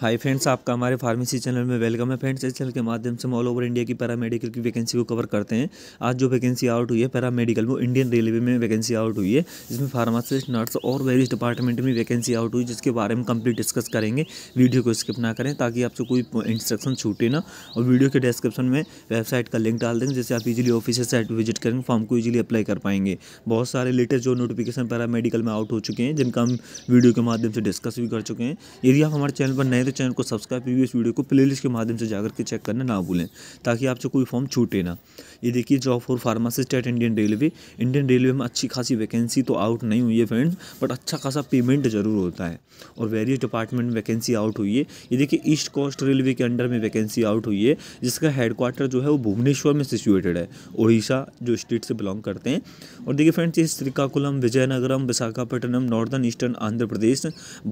हाय friends आपका हमारे pharmacy channel में वेलकम है फ्रेंड्स इस चैनल के माध्यम से हम ऑल ओवर इंडिया की पैरामेडिकल की वैकेंसी को कवर करते हैं आज जो वैकेंसी आउट हुई है पैरामेडिकल वो इंडियन रेलवे में वैकेंसी आउट हुई है जिसमें फार्मासिस्ट नर्स और वेरियस डिपार्टमेंट में वैकेंसी आउट हुई जिसके बारे में कंप्लीट डिस्कस करेंगे वीडियो को स्किप ना करें ताकि आपसे कोई इंस्ट्रक्शन छूटे ना और वीडियो के डिस्क्रिप्शन में वेबसाइट का लिंक डाल देंगे जिससे आप इजिली ऑफिस साइट विजिट करेंगे फॉर्म को ईजिली अप्लाई कर पाएंगे बहुत सारे लेटेस्ट जो नोटिफिकेशन पैरामेडिकल में आउट हो चुके हैं जिनका हम वीडियो के माध्यम से डिस्कस भी कर चुके हैं यदि आप हमारे चैनल पर नए हमारे तो चैनल को सब्सक्राइब कीजिए इस वीडियो को प्लेलिस्ट के माध्यम से जाकर के चेक करना ना भूलें ताकि आपसे कोई फॉर्म छूटे ना ये देखिए job for pharmacist at Indian railway Indian railway में अच्छी खासी वैकेंसी तो आउट नहीं हुई है फ्रेंड्स बट अच्छा खासा पेमेंट ज़रूर होता है और वेरियस डिपार्टमेंट में वैकेंसी आउट हुई है ये देखिए ईस्ट कोस्ट रेलवे के अंडर में वैकेंसी आउट हुई है जिसका हेडक्वार्टर जो है वो भुवनेश्वर में सिचुएटेड है उड़ीसा जो स्टेट से बिलोंग करते हैं और देखिए फ्रेंड्स ये Srikakulam Vizianagaram Visakhapatnam northern eastern Andhra Pradesh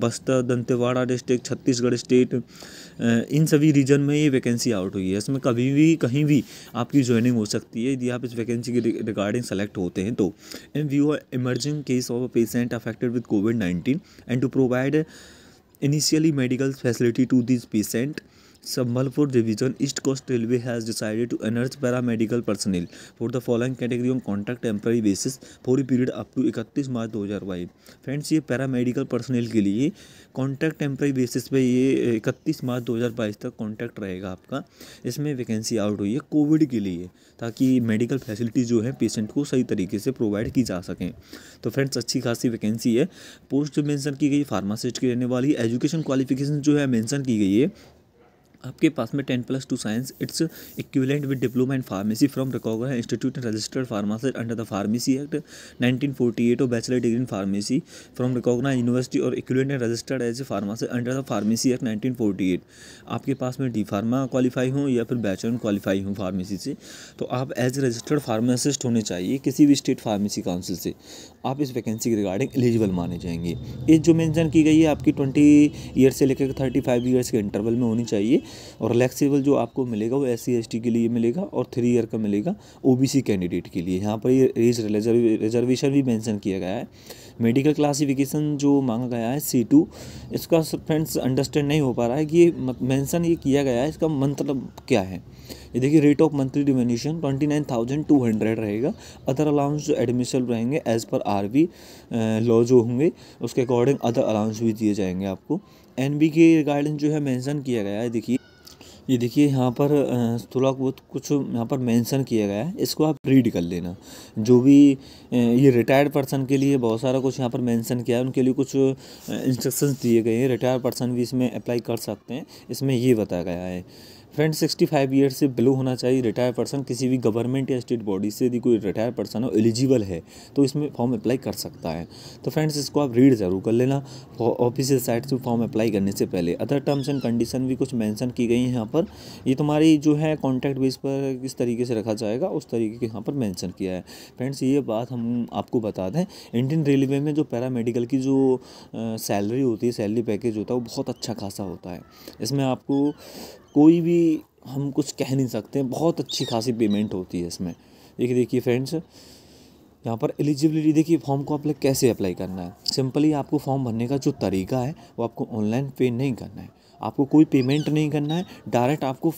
Bastar Dantewada district Chhattisgarh state uh, इन सभी रीजन में ये वैकेंसी आउट हुई है इसमें कभी भी कहीं भी आपकी ज्वाइनिंग हो सकती है यदि आप इस वैकेंसी के रिगार्डिंग सेलेक्ट होते हैं तो in view emerging case of a patient affected with COVID nineteen and to provide initially medical facility to this patient division East Coast Railway has decided to to para medical personnel for the following category on contract temporary basis for a period up to 31 March 2022 friends ये para medical personnel के लिए contract temporary basis पे ये 31 March 2022 तक contract रहेगा आपका इसमें vacancy out हुई है कोविड के लिए ताकि मेडिकल फैसिलिटी जो है पेशेंट को सही तरीके से प्रोवाइड की जा सकें तो फ्रेंड्स अच्छी खासी वैकेंसी है पोस्ट जो मेंशन की गई फार्मासिस्ट की रहने वाली एजुकेशन क्वालिफिकेशन जो है मैंसन की गई है आपके पास में ten plus two science it's equivalent with diploma in pharmacy from रिकॉगर institute and registered pharmacist under the pharmacy act 1948 और bachelor degree in pharmacy from recognised university और equivalent and registered as a pharmacist under the pharmacy act at आपके पास में D pharma qualify हूँ या फिर bachelor qualify हूँ pharmacy से तो आप एज रजिस्टर्ड फार्मासिस्ट होने चाहिए किसी भी स्टेट फार्मेसी काउंसिल से आप इस वैकेंसी के रिगार्डिंग एलिजिबल माने जाएंगे एज जो मैंशन की गई है आपकी ट्वेंटी ईयर से लेकर थर्टी फाइव ईयर्स के इंटरवल में होनी चाहिए और रिलैक्सीबल जो आपको मिलेगा वो एस सी के लिए मिलेगा और थ्री ईयर का मिलेगा ओ कैंडिडेट के लिए यहाँ पर ये एज रिजर्वेशन भी मैंसन किया गया है मेडिकल क्लासिफिकेशन जो मांगा गया है सी टू इसका फ्रेंड्स अंडरस्टैंड नहीं हो पा रहा है कि ये मेंशन ये किया गया है इसका मतलब क्या है ये देखिए rate of monthly remuneration twenty nine thousand two hundred रहेगा अदर अलाउंस जो एडमिशन रहेंगे एज़ पर आर लॉ जो होंगे उसके अकॉर्डिंग अदर अलाउंस भी दिए जाएंगे आपको एन बी के रिगार्डिंग जो है मेंशन किया गया है देखिए ये देखिए यहाँ पर थोड़ा बहुत कुछ यहाँ पर मेंशन किया गया है इसको आप रीड कर लेना जो भी ये रिटायर्ड पर्सन के लिए बहुत सारा कुछ यहाँ पर मेंशन किया है उनके लिए कुछ इंस्ट्रक्शंस दिए गए हैं रिटायर्ड पर्सन भी इसमें अप्लाई कर सकते हैं इसमें ये बताया गया है फ्रेंड 65 ईयर से बिलो होना चाहिए रिटायर पर्सन किसी भी गवर्नमेंट या स्टेट बॉडी से यदि कोई रिटायर पर्सन हो एलिजिबल है तो इसमें फॉर्म अप्लाई कर सकता है तो फ्रेंड्स इसको आप रीड ज़रूर कर लेना ऑफिशियल साइट से फॉर्म अप्लाई करने से पहले अदर टर्म्स एंड कंडीशन भी कुछ मैंसन की गई हैं यहाँ पर ये तुम्हारी जो है कॉन्टैक्ट बेस पर किस तरीके से रखा जाएगा उस तरीके के यहाँ पर मैंसन किया है फ्रेंड्स ये बात हम आपको बता दें इंडियन रेलवे में जो पैरामेडिकल की जो सैलरी होती है सैलरी पैकेज होता है वो बहुत अच्छा खासा होता है इसमें आपको कोई भी हम कुछ कह नहीं सकते बहुत अच्छी खासी पेमेंट होती है इसमें देखिए देखिए फ्रेंड्स यहाँ पर एलिजिबिलिटी देखिए फॉर्म को आप कैसे अप्लाई करना है सिंपली आपको फॉर्म भरने का जो तरीका है वो आपको ऑनलाइन पे नहीं करना है आपको कोई पेमेंट नहीं करना है डायरेक्ट आपको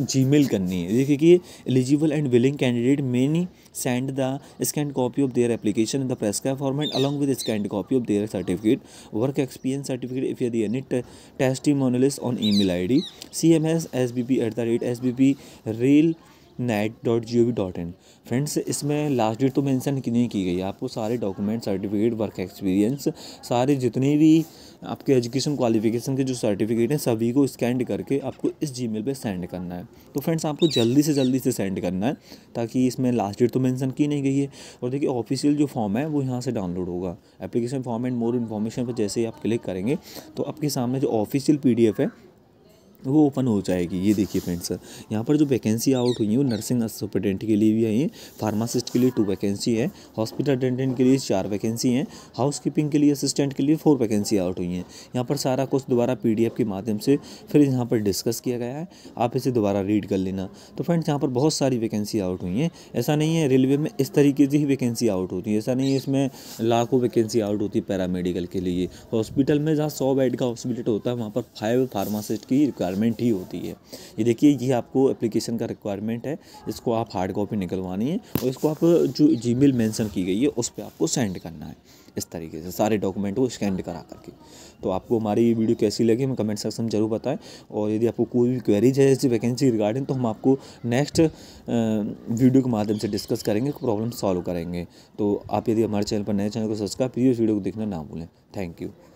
जीमेल करनी है देखिए कि eligible and willing candidate may send the scanned copy of their application in the prescribed format along with a scanned copy of their certificate, work experience certificate if you have testing testimonials on email ID. CMS SBP at the rate SBP Rail net dot G O V dot in friends इसमें last date तो mention नहीं की गई आपको सारे document certificate work experience सारे जितने भी आपके एजुकेशन क्वालिफिकेशन के जो सर्टिफिकेट हैं सभी को स्कैन करके आपको इस जी मेल सेंड करना है तो फ्रेंड्स आपको जल्दी से जल्दी से सेंड करना है ताकि इसमें लास्ट डेट तो मेंशन की नहीं गई है और देखिए ऑफिशियल जो फॉर्म है वो यहाँ से डाउनलोड होगा application form and more information पर जैसे ही आप क्लिक करेंगे तो आपके सामने जो ऑफिशियल पी है वो ओपन हो जाएगी ये देखिए फ्रेंड्स यहाँ पर जो वैकेंसी आउट हुई है वो नर्सिंग सुपरिटेंडेंट के लिए भी आई है फार्मासिस्ट के लिए टू वैकेंसी है हॉस्पिटल अटेंडेंट के लिए चार वैकेंसी हैं हाउस कीपिंग के लिए असिस्टेंट के लिए फोर वैकेंसी आउट हुई हैं यहाँ पर सारा कुछ दोबारा पी के माध्यम से फिर यहाँ पर डिस्कस किया गया है आप इसे दोबारा रीड कर लेना तो फ्रेंड्स यहाँ पर बहुत सारी वैकेंसी आउट हुई हैं ऐसा नहीं है रेलवे में इस तरीके से ही वैकेंसी आउट होती है ऐसा नहीं है इसमें लाखों वैकेंसी आउट होती है पैरामेडिकल के लिए हॉस्पिटल में जहाँ सौ बेड का हॉस्पिटल होता है वहाँ पर फाइव फार्मासिस्ट की रिक्वायरमेंट ही होती है ये देखिए ये आपको एप्लीकेशन का रिक्वायरमेंट है इसको आप हार्ड कॉपी निकलवानी है और इसको आप जो जी मेल मैंसन की गई है उस पर आपको सेंड करना है इस तरीके से सारे डॉक्यूमेंट को स्कैन करा करके तो आपको हमारी ये वीडियो कैसी लगी हमें कमेंट सेक्शन में जरूर बताएं और यदि आपको कोई भी क्वेरीज है ऐसी वैकेंसी रिगार्डिंग तो हम आपको नेक्स्ट वीडियो के माध्यम से डिस्कस करेंगे प्रॉब्लम सॉल्व करेंगे तो आप यदि हमारे चैनल पर नए चैनल को सब्सक्राइब कीजिए इस वीडियो को देखना ना भूलें थैंक यू